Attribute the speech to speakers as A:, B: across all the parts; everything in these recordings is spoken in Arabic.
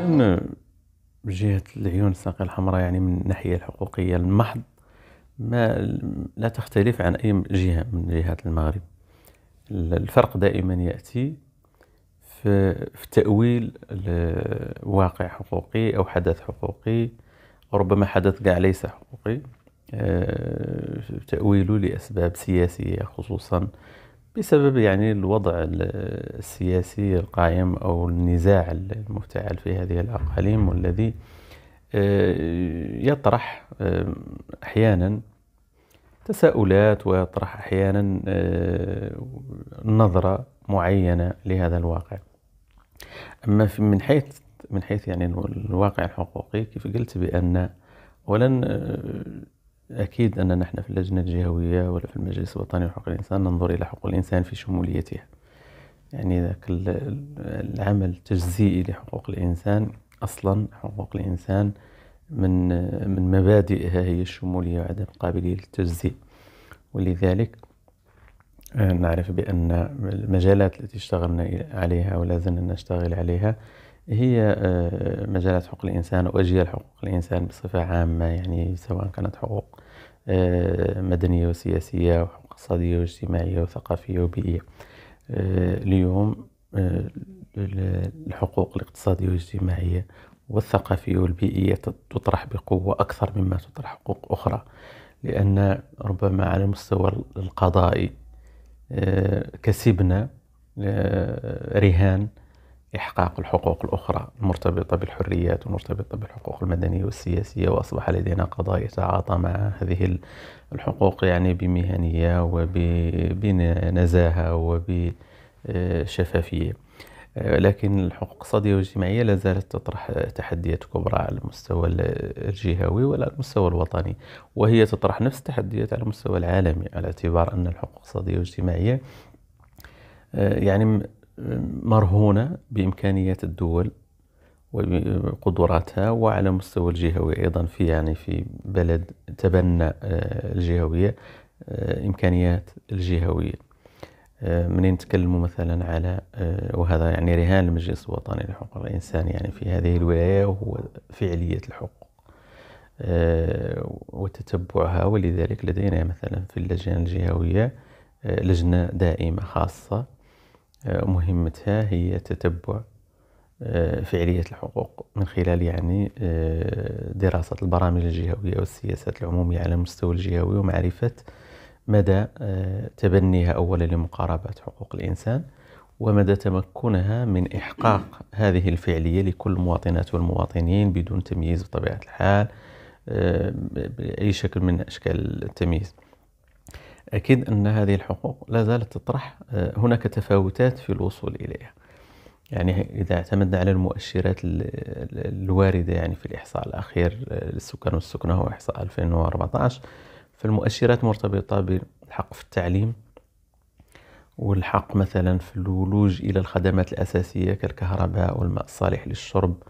A: من جهة العيون الساقية الحمراء يعني من الناحية الحقوقية المحض ما لا تختلف عن أي جهة من جهات المغرب الفرق دائما يأتي في تأويل واقع حقوقي أو حدث حقوقي ربما حدث قاع ليس حقوقي آه، تأويله لأسباب سياسية خصوصا بسبب يعني الوضع السياسي القائم أو النزاع المفتعل في هذه الأقاليم والذي آه، يطرح آه، أحيانا تساؤلات ويطرح أحيانا آه، نظرة معينة لهذا الواقع أما من حيث من حيث يعني الواقع الحقوقي كيف قلت بأن أولا أكيد أننا نحن في اللجنة الجهوية ولا في المجلس الوطني لحقوق الإنسان ننظر إلى حقوق الإنسان في شموليتها يعني ذاك العمل التجزيئي لحقوق الإنسان أصلا حقوق الإنسان من من مبادئها هي الشمولية وعدم قابلية للتجزيء ولذلك آه، نعرف بأن المجالات التي اشتغلنا عليها ولا زلنا نشتغل عليها هي آه، مجالات حقوق الإنسان وأجيال حقوق الإنسان بصفة عامة يعني سواء كانت حقوق آه، مدنية وسياسية وحقوق اقتصادية واجتماعية وثقافية وبيئية آه، اليوم الحقوق الاقتصادية والاجتماعية والثقافية والبيئية تطرح بقوة أكثر مما تطرح حقوق أخرى لأن ربما على المستوى القضائي كسبنا رهان إحقاق الحقوق الأخرى المرتبطة بالحريات والمرتبطة بالحقوق المدنية والسياسية وأصبح لدينا قضاء يتعاطى مع هذه الحقوق يعني بمهنية وبنزاهة وبشفافية لكن الحقوق الاقتصادية والاجتماعية لا زالت تطرح تحديات كبرى على المستوى الجهوي وعلى المستوى الوطني وهي تطرح نفس التحديات على المستوى العالمي على اعتبار أن الحقوق الاقتصادية والاجتماعية آه، يعني مرهونة بإمكانيات الدول وقدراتها وعلى مستوى الجهوي أيضا في يعني في بلد تبنى آه، الجهوية آه، إمكانيات الجهوية آه، منين نتكلم مثلا على وهذا يعني رهان المجلس الوطني لحقوق الإنسان يعني في هذه الولاية وهو فعلية الحقوق وتتبعها ولذلك لدينا مثلا في اللجان الجهوية لجنة دائمة خاصة آه، مهمتها هي تتبع آه، فعلية الحقوق من خلال يعني آه، دراسة البرامج الجهوية والسياسات العمومية على المستوى الجهوي ومعرفة مدى تبنيها أولا لمقاربة حقوق الإنسان ومدى تمكنها من إحقاق هذه الفعلية لكل المواطنات والمواطنين بدون تمييز بطبيعة الحال بأي شكل من أشكال التمييز أكيد أن هذه الحقوق لا زالت تطرح آه، هناك تفاوتات في الوصول إليها يعني إذا اعتمدنا على المؤشرات الواردة يعني في الإحصاء الأخير آه، للسكان والسكنة هو إحصاء 2014 فالمؤشرات مرتبطة بالحق في التعليم والحق مثلا في الولوج إلى الخدمات الأساسية كالكهرباء والماء الصالح للشرب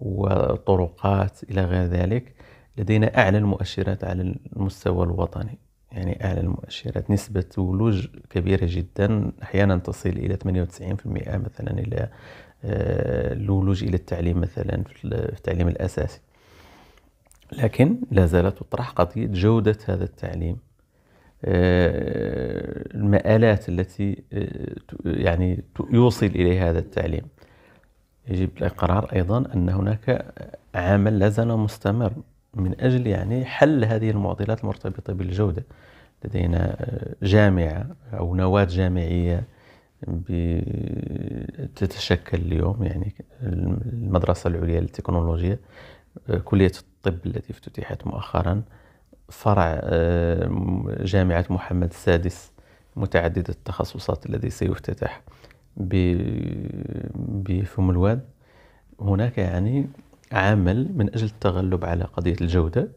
A: والطرقات إلى غير ذلك لدينا أعلى المؤشرات على المستوى الوطني يعني أعلى المؤشرات نسبة ولوج كبيرة جدا أحيانا تصل إلى 98% مثلا إلى الولوج آه، إلى التعليم مثلا في التعليم الأساسي لكن لا زالت تطرح قضية جودة هذا التعليم آه، المآلات التي آه، يعني يوصل إليها هذا التعليم يجب الإقرار أيضا أن هناك عمل لا زال مستمر من أجل يعني حل هذه المعضلات المرتبطة بالجودة لدينا آه، جامعة أو نواة جامعية تتشكل اليوم يعني المدرسة العليا للتكنولوجيا آه، كلية الطب التي افتتحت مؤخرا فرع آه، جامعة محمد السادس متعدد التخصصات الذي سيفتتح بفم الواد هناك يعني عمل من أجل التغلب على قضية الجودة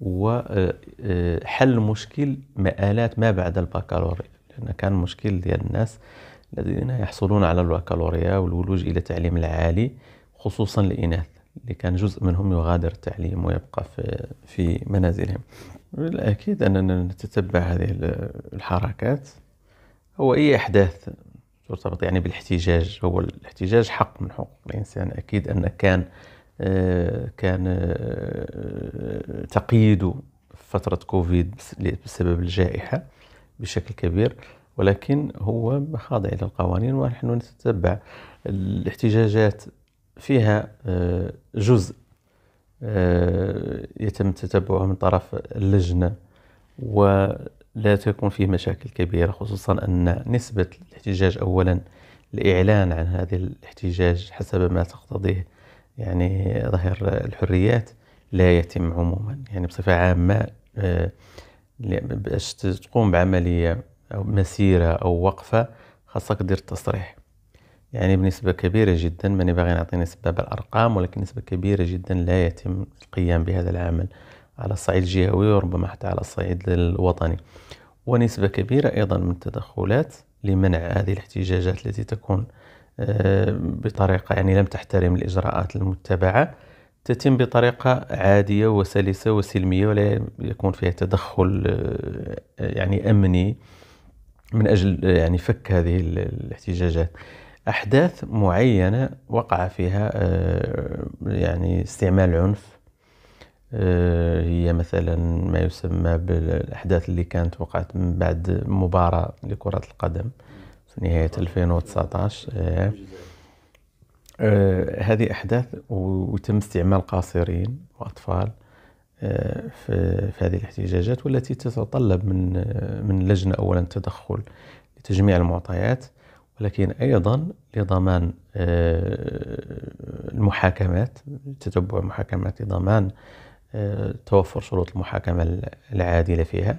A: وحل آه، آه، مشكل مآلات ما بعد البكالوريا لأن كان مشكل ديال الناس الذين يحصلون على البكالوريا والولوج إلى التعليم العالي خصوصا الإناث اللي كان جزء منهم يغادر التعليم ويبقى في في منازلهم بالأكيد أننا نتتبع هذه الحركات هو أي أحداث ترتبط يعني بالاحتجاج هو الاحتجاج حق من حقوق الإنسان أكيد أن كان آه، كان آه، تقييده في فترة كوفيد بسبب الجائحة بشكل كبير ولكن هو خاضع إلى القوانين ونحن نتتبع الاحتجاجات فيها آه، جزء يتم تتبعه من طرف اللجنة ولا تكون فيه مشاكل كبيرة خصوصا أن نسبة الاحتجاج أولا الإعلان عن هذا الاحتجاج حسب ما تقتضيه يعني ظهر الحريات لا يتم عموما يعني بصفة عامة آه، باش تقوم بعملية أو مسيرة أو وقفة خاصك دير التصريح يعني بنسبة كبيرة جدا ماني باغي نعطي نسبة بالأرقام ولكن نسبة كبيرة جدا لا يتم القيام بهذا العمل على الصعيد الجهوي وربما حتى على الصعيد الوطني ونسبة كبيرة أيضا من التدخلات لمنع هذه الاحتجاجات التي تكون بطريقه يعني لم تحترم الاجراءات المتبعه تتم بطريقه عاديه وسلسه وسلميه ولا يكون فيها تدخل آه، يعني امني من اجل آه، يعني فك هذه الاحتجاجات احداث معينه وقع فيها آه، يعني استعمال عنف هي مثلا ما يسمى بالاحداث اللي كانت وقعت من بعد مباراه لكره القدم في نهاية 2019 آه، آه، هذه أحداث وتم استعمال قاصرين وأطفال آه، في هذه الاحتجاجات والتي تتطلب من من لجنة أولا تدخل لتجميع المعطيات ولكن أيضا لضمان المحاكمات تتبع المحاكمات لضمان توفر شروط المحاكمة العادلة فيها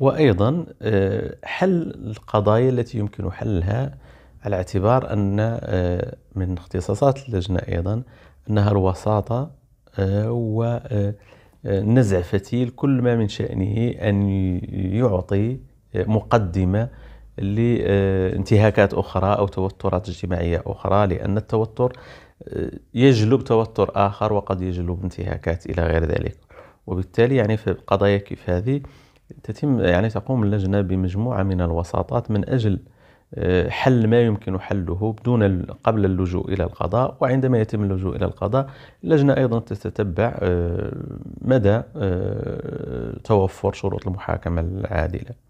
A: وايضا آه، حل القضايا التي يمكن حلها على اعتبار ان آه، من اختصاصات اللجنه ايضا انها الوساطه آه، ونزع فتيل كل ما من شانه ان يعطي مقدمه لانتهاكات اخرى او توترات اجتماعيه اخرى لان التوتر يجلب توتر اخر وقد يجلب انتهاكات الى غير ذلك وبالتالي يعني في قضايا كيف هذه تتم يعني تقوم اللجنة بمجموعة من الوساطات من أجل آه، حل ما يمكن حله بدون قبل اللجوء الى القضاء وعندما يتم اللجوء الى القضاء اللجنه ايضا تتبع آه، مدى آه، توفر شروط المحاكمه العادله